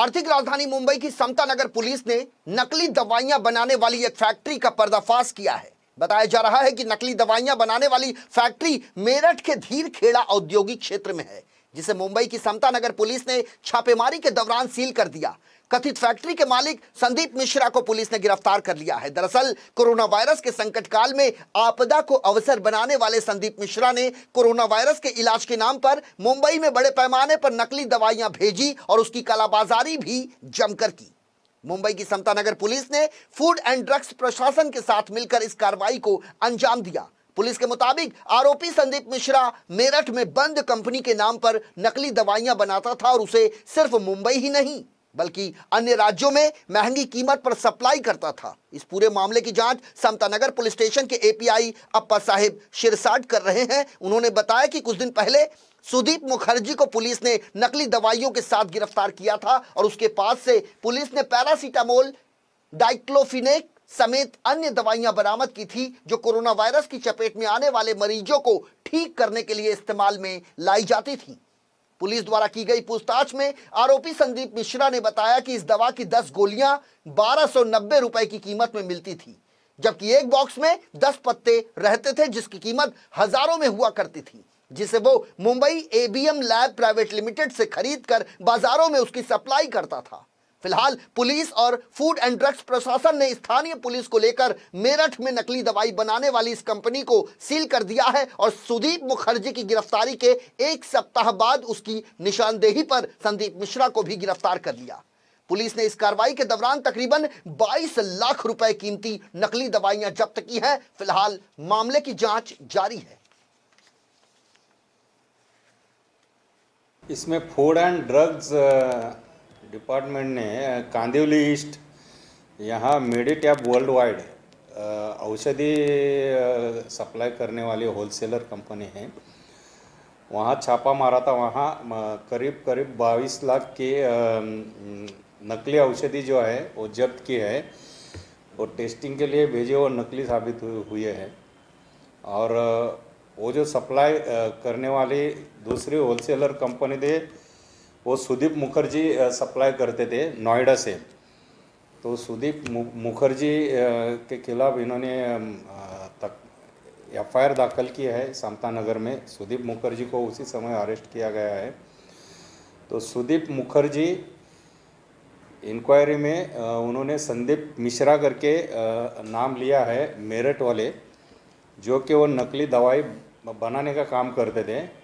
आर्थिक राजधानी मुंबई की समता नगर पुलिस ने नकली दवाइयां बनाने वाली एक फैक्ट्री का पर्दाफाश किया है बताया जा रहा है कि नकली दवाइयां बनाने वाली फैक्ट्री मेरठ के धीरखेड़ा औद्योगिक क्षेत्र में है जिसे मुंबई की समता नगर पुलिस ने छापेमारी के दौरान सील कर दिया कथित फैक्ट्री के मालिक संदीप मिश्रा को पुलिस ने गिरफ्तार कर लिया है दरअसल कोरोना वायरस के संकट काल में आपदा को अवसर बनाने वाले संदीप मिश्रा ने कोरोना वायरस के इलाज के नाम पर मुंबई में बड़े पैमाने पर नकली दवाइयां भेजी और उसकी कालाबाजारी भी जमकर की मुंबई की समता नगर पुलिस ने फूड एंड ड्रग्स प्रशासन के साथ मिलकर इस कार्रवाई को अंजाम दिया पुलिस के मुताबिक आरोपी संदीप मिश्रा मेरठ में बंद कंपनी के नाम पर नकली दवाइयां बनाता था और उसे सिर्फ मुंबई ही नहीं बल्कि अन्य राज्यों में महंगी कीमत पर सप्लाई करता था इस पूरे मामले की जांच समतानगर पुलिस स्टेशन के एपीआई अप्पा साहिब शिरसाट कर रहे हैं उन्होंने बताया कि कुछ दिन पहले सुदीप मुखर्जी को पुलिस ने नकली दवाइयों के साथ गिरफ्तार किया था और उसके पास से पुलिस ने पैरासीटामोल डाइक्लोफिनेक समेत अन्य दवाइयां बरामद की थी जो कोरोना वायरस की चपेट में आने वाले मरीजों को ठीक करने के लिए इस्तेमाल में लाई जाती थी पुलिस द्वारा की गई पूछताछ में आरोपी संदीप मिश्रा ने बताया कि इस दवा की 10 गोलियां बारह रुपए की कीमत में मिलती थी जबकि एक बॉक्स में 10 पत्ते रहते थे जिसकी कीमत हजारों में हुआ करती थी जिसे वो Mumbai ABM lab private limited से खरीदकर बाजारों में उसकी सप्लाई करता था फिलहाल पुलिस और फूड एंड ड्रग्स प्रशासन ने स्थानीय पुलिस को लेकर मेरठ में नकली दवाई बनाने वाली इस कंपनी को सील कर दिया है और सुदीप मुखर्जी की गिरफ्तारी के एक सप्ताह बाद उसकी निशानदेही पर संदीप मिश्रा को भी गिरफ्तार कर लिया पुलिस ने इस कार्रवाई के दौरान तकरीबन 22 लाख रुपए कीमती नकली दवाइयां जब्त की हैं फिलहाल मामले की जांच जारी है इसमें फूड एंड ड्रग्स डिपार्टमेंट ने कांदिवली ईस्ट यहाँ मेडिट वर्ल्ड वाइड औषधि सप्लाई करने वाली होलसेलर कंपनी है वहाँ छापा मारा था वहाँ करीब करीब 22 लाख के नकली औषधि जो है वो जब्त की है और टेस्टिंग के लिए भेजे वो नकली साबित हुए हैं और वो जो सप्लाई करने वाली दूसरी होलसेलर कंपनी थे वो सुदीप मुखर्जी सप्लाई करते थे नोएडा से तो सुदीप मुखर्जी के खिलाफ इन्होंने तक एफ दाखिल की है समता नगर में सुदीप मुखर्जी को उसी समय अरेस्ट किया गया है तो सुदीप मुखर्जी इंक्वायरी में उन्होंने संदीप मिश्रा करके नाम लिया है मेरठ वाले जो कि वो नकली दवाई बनाने का काम करते थे